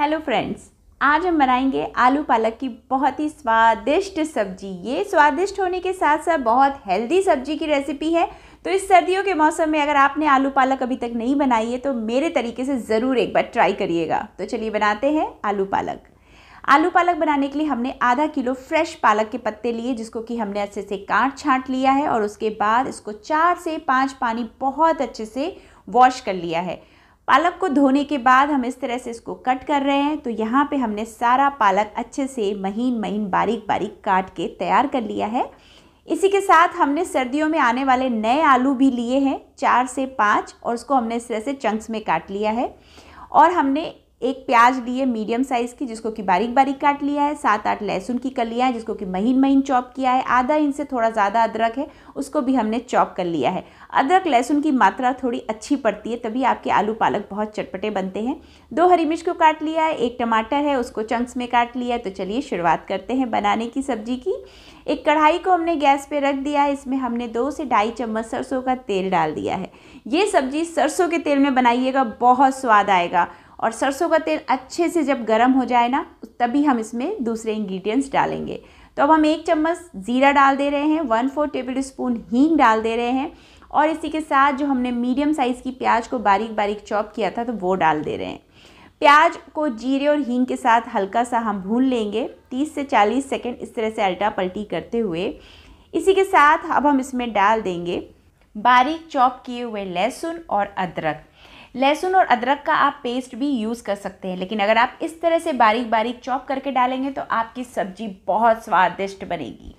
hello friends आज हम बनाएंगे आलू पालक की बहुत ही स्वादिष्ट सब्जी ये स्वादिष्ट होने के साथ साथ बहुत हेल्दी सब्जी की रेसिपी है तो इस सर्दियों के मौसम में अगर आपने आलू पालक अभी तक नहीं बनाई है तो मेरे तरीके से ज़रूर एक बार ट्राई करिएगा तो चलिए बनाते हैं आलू पालक आलू पालक बनाने के लिए हमने आधा किलो फ्रेश पालक के पत्ते लिए जिसको कि हमने अच्छे से काट छांट लिया है और उसके बाद इसको चार से पाँच पानी बहुत अच्छे से वॉश कर लिया है पालक को धोने के बाद हम इस तरह से इसको कट कर रहे हैं तो यहाँ पे हमने सारा पालक अच्छे से महीन महीन बारीक बारीक काट के तैयार कर लिया है इसी के साथ हमने सर्दियों में आने वाले नए आलू भी लिए हैं चार से पाँच और उसको हमने इस तरह से चंक्स में काट लिया है और हमने एक प्याज ली है मीडियम साइज़ की जिसको कि बारीक बारीक काट लिया है सात आठ लहसुन की कर लिया है जिसको कि महीन महीन चॉप किया है आधा इंच से थोड़ा ज़्यादा अदरक है उसको भी हमने चॉप कर लिया है अदरक लहसुन की मात्रा थोड़ी अच्छी पड़ती है तभी आपके आलू पालक बहुत चटपटे बनते हैं दो हरी मिर्च को काट लिया है एक टमाटर है उसको चंक्स में काट लिया है तो चलिए शुरुआत करते हैं बनाने की सब्जी की एक कढ़ाई को हमने गैस पे रख दिया है इसमें हमने दो से ढाई चम्मच सरसों का तेल डाल दिया है ये सब्जी सरसों के तेल में बनाइएगा बहुत स्वाद आएगा और सरसों का तेल अच्छे से जब गर्म हो जाए ना तभी हम इसमें दूसरे इंग्रेडिएंट्स डालेंगे तो अब हम एक चम्मच ज़ीरा डाल दे रहे हैं वन फोर टेबल स्पून हींग डाल दे रहे हैं और इसी के साथ जो हमने मीडियम साइज़ की प्याज को बारीक बारीक चॉप किया था तो वो डाल दे रहे हैं प्याज को जीरे और हींग के साथ हल्का सा हम भून लेंगे 30 से 40 सेकेंड इस तरह से अल्टा पलटी करते हुए इसी के साथ अब हम इसमें डाल देंगे बारीक चॉप किए हुए लहसुन और अदरक लहसुन और अदरक का आप पेस्ट भी यूज़ कर सकते हैं लेकिन अगर आप इस तरह से बारीक बारीक चॉप करके डालेंगे तो आपकी सब्जी बहुत स्वादिष्ट बनेगी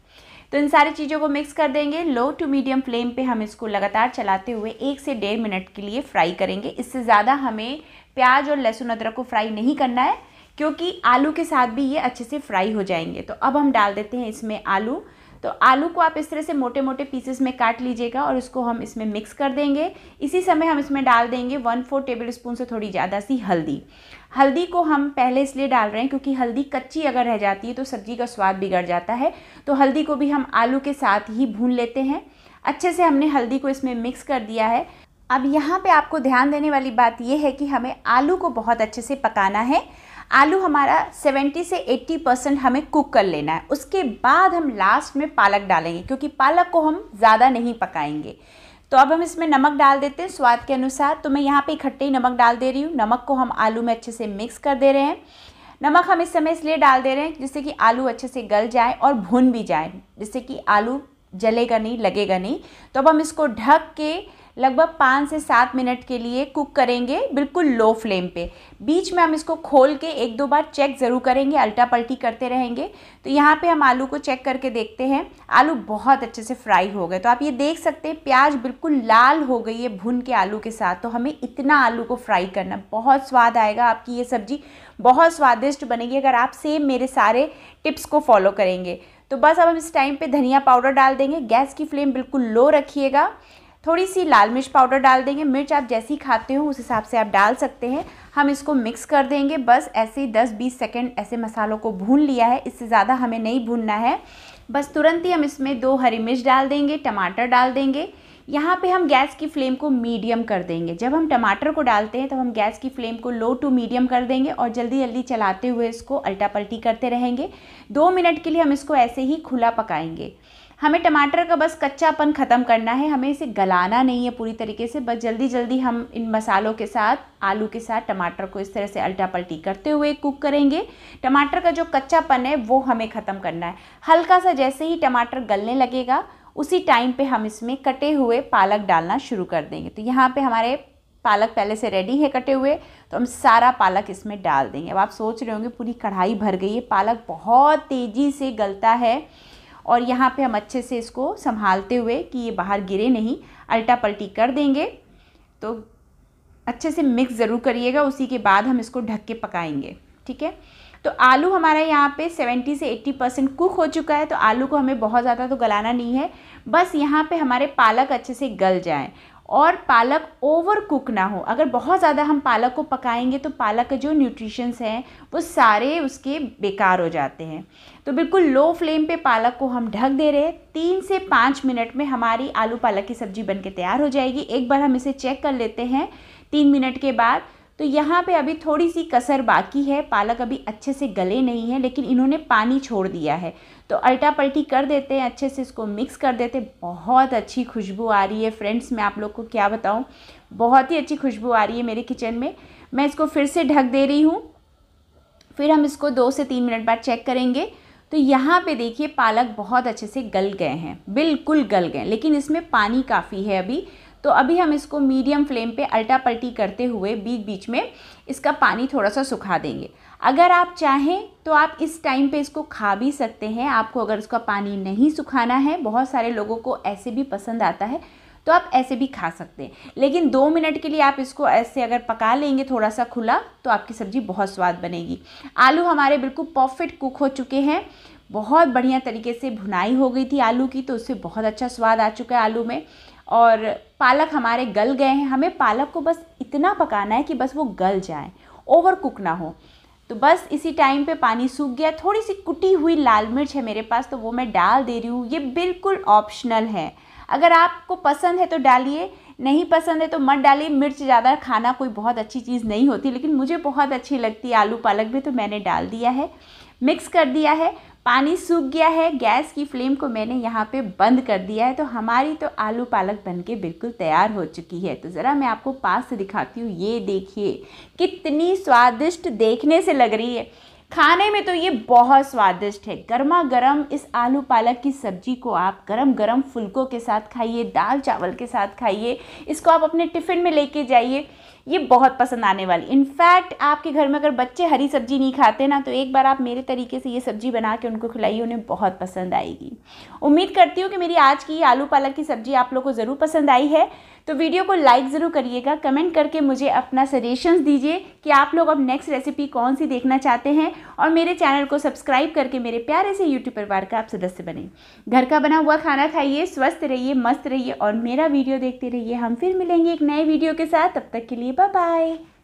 तो इन सारी चीज़ों को मिक्स कर देंगे लो टू मीडियम फ्लेम पे हम इसको लगातार चलाते हुए एक से डेढ़ मिनट के लिए फ्राई करेंगे इससे ज़्यादा हमें प्याज और लहसुन अदरक को फ्राई नहीं करना है क्योंकि आलू के साथ भी ये अच्छे से फ्राई हो जाएंगे तो अब हम डाल देते हैं इसमें आलू तो आलू को आप इस तरह से मोटे मोटे पीसेस में काट लीजिएगा और इसको हम इसमें मिक्स कर देंगे इसी समय हम इसमें डाल देंगे वन फोर टेबल स्पून से थोड़ी ज़्यादा सी हल्दी हल्दी को हम पहले इसलिए डाल रहे हैं क्योंकि हल्दी कच्ची अगर रह जाती है तो सब्ज़ी का स्वाद बिगड़ जाता है तो हल्दी को भी हम आलू के साथ ही भून लेते हैं अच्छे से हमने हल्दी को इसमें मिक्स कर दिया है अब यहाँ पे आपको ध्यान देने वाली बात यह है कि हमें आलू को बहुत अच्छे से पकाना है आलू हमारा 70 से 80 परसेंट हमें कुक कर लेना है उसके बाद हम लास्ट में पालक डालेंगे क्योंकि पालक को हम ज़्यादा नहीं पकाएंगे तो अब हम इसमें नमक डाल देते हैं स्वाद के अनुसार तो मैं यहाँ पे इकट्ठे ही नमक डाल दे रही हूँ नमक को हम आलू में अच्छे से मिक्स कर दे रहे हैं नमक हम इस समय इसलिए डाल दे रहे हैं जिससे कि आलू अच्छे से गल जाए और भुन भी जाए जिससे कि आलू जलेगा नहीं लगेगा नहीं तो अब हम इसको ढक के लगभग पाँच से सात मिनट के लिए कुक करेंगे बिल्कुल लो फ्लेम पे बीच में हम इसको खोल के एक दो बार चेक ज़रूर करेंगे अल्टा पल्टी करते रहेंगे तो यहाँ पे हम आलू को चेक करके देखते हैं आलू बहुत अच्छे से फ्राई हो गए तो आप ये देख सकते हैं प्याज बिल्कुल लाल हो गई है भुन के आलू के साथ तो हमें इतना आलू को फ्राई करना बहुत स्वाद आएगा आपकी ये सब्ज़ी बहुत स्वादिष्ट बनेगी अगर आप सेम मेरे सारे टिप्स को फॉलो करेंगे तो बस अब हम इस टाइम पे धनिया पाउडर डाल देंगे गैस की फ्लेम बिल्कुल लो रखिएगा थोड़ी सी लाल मिर्च पाउडर डाल देंगे मिर्च आप जैसी खाते हो उस हिसाब से आप डाल सकते हैं हम इसको मिक्स कर देंगे बस ऐसे ही 10-20 सेकंड ऐसे मसालों को भून लिया है इससे ज़्यादा हमें नहीं भूनना है बस तुरंत ही हम इसमें दो हरी मिर्च डाल देंगे टमाटर डाल देंगे यहाँ पे हम गैस की फ्लेम को मीडियम कर देंगे जब हम टमाटर को डालते हैं तो हम गैस की फ्लेम को लो टू मीडियम कर देंगे और जल्दी जल्दी चलाते हुए इसको अल्टा पल्टी करते रहेंगे दो मिनट के लिए हम इसको ऐसे ही खुला पकाएंगे हमें टमाटर का बस कच्चापन ख़त्म करना है हमें इसे गलाना नहीं है पूरी तरीके से बस जल्दी जल्दी हम इन मसालों के साथ आलू के साथ टमाटर को इस तरह से अल्टा पल्टी करते हुए कुक करेंगे टमाटर का जो कच्चापन है वो हमें ख़त्म करना है हल्का सा जैसे ही टमाटर गलने लगेगा उसी टाइम पर हम इसमें कटे हुए पालक डालना शुरू कर देंगे तो यहाँ पर हमारे पालक पहले से रेडी है कटे हुए तो हम सारा पालक इसमें डाल देंगे अब आप सोच रहे होंगे पूरी कढ़ाई भर गई है पालक बहुत तेज़ी से गलता है और यहाँ पे हम अच्छे से इसको संभालते हुए कि ये बाहर गिरे नहीं अल्टा पल्टी कर देंगे तो अच्छे से मिक्स ज़रूर करिएगा उसी के बाद हम इसको ढक के पकाएंगे ठीक है तो आलू हमारा यहाँ पे 70 से 80 परसेंट कुक हो चुका है तो आलू को हमें बहुत ज़्यादा तो गलाना नहीं है बस यहाँ पे हमारे पालक अच्छे से गल जाएं और पालक ओवर कुक ना हो अगर बहुत ज़्यादा हम पालक को पकाएंगे तो पालक के जो न्यूट्रिशंस हैं वो सारे उसके बेकार हो जाते हैं तो बिल्कुल लो फ्लेम पे पालक को हम ढक दे रहे हैं तीन से पाँच मिनट में हमारी आलू पालक की सब्ज़ी बन के तैयार हो जाएगी एक बार हम इसे चेक कर लेते हैं तीन मिनट के बाद तो यहाँ पे अभी थोड़ी सी कसर बाकी है पालक अभी अच्छे से गले नहीं है लेकिन इन्होंने पानी छोड़ दिया है तो अल्टा पल्टी कर देते हैं अच्छे से इसको मिक्स कर देते हैं बहुत अच्छी खुशबू आ रही है फ्रेंड्स मैं आप लोग को क्या बताऊँ बहुत ही अच्छी खुशबू आ रही है मेरे किचन में मैं इसको फिर से ढक दे रही हूँ फिर हम इसको दो से तीन मिनट बाद चेक करेंगे तो यहाँ पे देखिए पालक बहुत अच्छे से गल गए हैं बिल्कुल गल गए लेकिन इसमें पानी काफ़ी है अभी तो अभी हम इसको मीडियम फ्लेम पे अल्टा पलटी करते हुए बीच बीच में इसका पानी थोड़ा सा सुखा देंगे अगर आप चाहें तो आप इस टाइम पे इसको खा भी सकते हैं आपको अगर इसका पानी नहीं सुखाना है बहुत सारे लोगों को ऐसे भी पसंद आता है तो आप ऐसे भी खा सकते हैं लेकिन दो मिनट के लिए आप इसको ऐसे अगर पका लेंगे थोड़ा सा खुला तो आपकी सब्ज़ी बहुत स्वाद बनेगी आलू हमारे बिल्कुल परफेक्ट कुक हो चुके हैं बहुत बढ़िया तरीके से भुनाई हो गई थी आलू की तो उससे बहुत अच्छा स्वाद आ चुका है आलू में और पालक हमारे गल गए हैं हमें पालक को बस इतना पकाना है कि बस वो गल जाए ओवर कुक ना हो तो बस इसी टाइम पे पानी सूख गया थोड़ी सी कुटी हुई लाल मिर्च है मेरे पास तो वो मैं डाल दे रही हूँ ये बिल्कुल ऑप्शनल है अगर आपको पसंद है तो डालिए नहीं पसंद है तो मत डालिए मिर्च ज़्यादा खाना कोई बहुत अच्छी चीज़ नहीं होती लेकिन मुझे बहुत अच्छी लगती है आलू पालक भी तो मैंने डाल दिया है मिक्स कर दिया है पानी सूख गया है गैस की फ्लेम को मैंने यहाँ पे बंद कर दिया है तो हमारी तो आलू पालक बनके बिल्कुल तैयार हो चुकी है तो ज़रा मैं आपको पास से दिखाती हूँ ये देखिए कितनी स्वादिष्ट देखने से लग रही है खाने में तो ये बहुत स्वादिष्ट है गर्मा गर्म इस आलू पालक की सब्जी को आप गरम गरम फुलकों के साथ खाइए दाल चावल के साथ खाइए इसको आप अपने टिफ़िन में लेके जाइए ये बहुत पसंद आने वाली इनफैक्ट आपके घर में अगर बच्चे हरी सब्जी नहीं खाते ना तो एक बार आप मेरे तरीके से ये सब्जी बना के उनको खिलाइए उन्हें बहुत पसंद आएगी उम्मीद करती हूँ कि मेरी आज की आलू पालक की सब्ज़ी आप लोग को ज़रूर पसंद आई है तो वीडियो को लाइक ज़रूर करिएगा कमेंट करके मुझे अपना सजेशंस दीजिए कि आप लोग अब नेक्स्ट रेसिपी कौन सी देखना चाहते हैं और मेरे चैनल को सब्सक्राइब करके मेरे प्यारे से यूट्यूब परिवार का आप सदस्य बने घर का बना हुआ खाना खाइए स्वस्थ रहिए मस्त रहिए और मेरा वीडियो देखते रहिए हम फिर मिलेंगे एक नए वीडियो के साथ तब तक के लिए बाय बाय